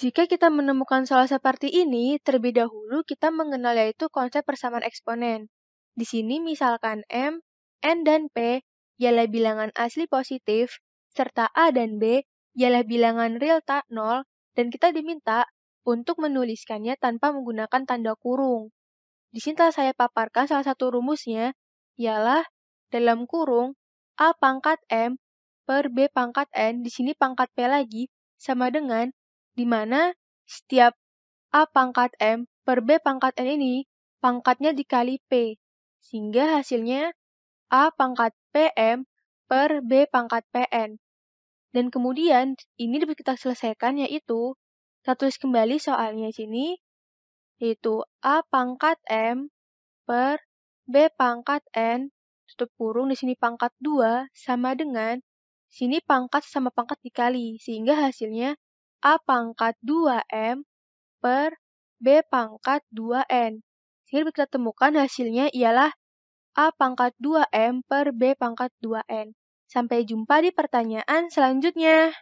Jika kita menemukan soal seperti ini, terlebih dahulu kita mengenal yaitu konsep persamaan eksponen. Di sini misalkan M, N dan P ialah bilangan asli positif, serta A dan B ialah bilangan real tak nol dan kita diminta untuk menuliskannya tanpa menggunakan tanda kurung. Di sini telah saya paparkan salah satu rumusnya, ialah dalam kurung A pangkat M per B pangkat N, di sini pangkat P lagi, sama dengan di mana setiap A pangkat M per B pangkat N ini pangkatnya dikali P, sehingga hasilnya A pangkat PM per B pangkat PN. Dan kemudian ini dapat kita selesaikan yaitu kita tulis kembali soalnya sini yaitu A pangkat M per B pangkat N tutup kurung di sini pangkat 2 sama dengan sini pangkat sama pangkat dikali sehingga hasilnya A pangkat 2M per B pangkat 2N. Sehingga kita temukan hasilnya ialah A pangkat 2M per B pangkat 2N. Sampai jumpa di pertanyaan selanjutnya.